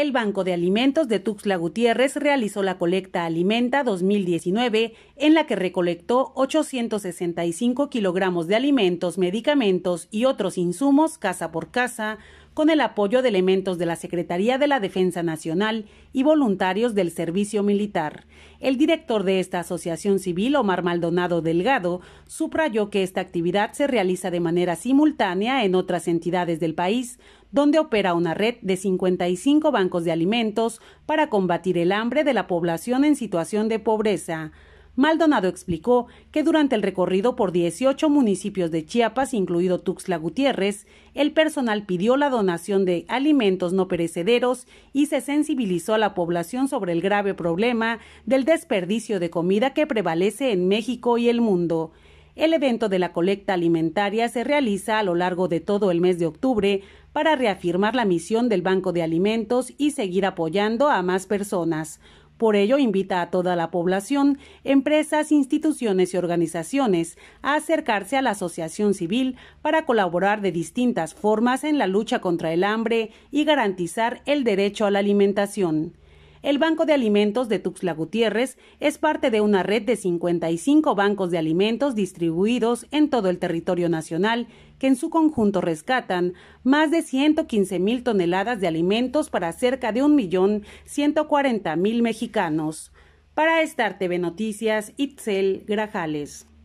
el Banco de Alimentos de Tuxtla Gutiérrez realizó la colecta Alimenta 2019, en la que recolectó 865 kilogramos de alimentos, medicamentos y otros insumos casa por casa, con el apoyo de elementos de la Secretaría de la Defensa Nacional y voluntarios del Servicio Militar. El director de esta asociación civil, Omar Maldonado Delgado, subrayó que esta actividad se realiza de manera simultánea en otras entidades del país, donde opera una red de 55 bancos de alimentos para combatir el hambre de la población en situación de pobreza. Maldonado explicó que durante el recorrido por 18 municipios de Chiapas, incluido Tuxtla Gutiérrez, el personal pidió la donación de alimentos no perecederos y se sensibilizó a la población sobre el grave problema del desperdicio de comida que prevalece en México y el mundo. El evento de la colecta alimentaria se realiza a lo largo de todo el mes de octubre para reafirmar la misión del Banco de Alimentos y seguir apoyando a más personas. Por ello, invita a toda la población, empresas, instituciones y organizaciones a acercarse a la asociación civil para colaborar de distintas formas en la lucha contra el hambre y garantizar el derecho a la alimentación. El Banco de Alimentos de Tuxtla Gutiérrez es parte de una red de 55 bancos de alimentos distribuidos en todo el territorio nacional que en su conjunto rescatan más de 115 mil toneladas de alimentos para cerca de 1.140.000 mexicanos. Para estar TV Noticias, Itzel Grajales.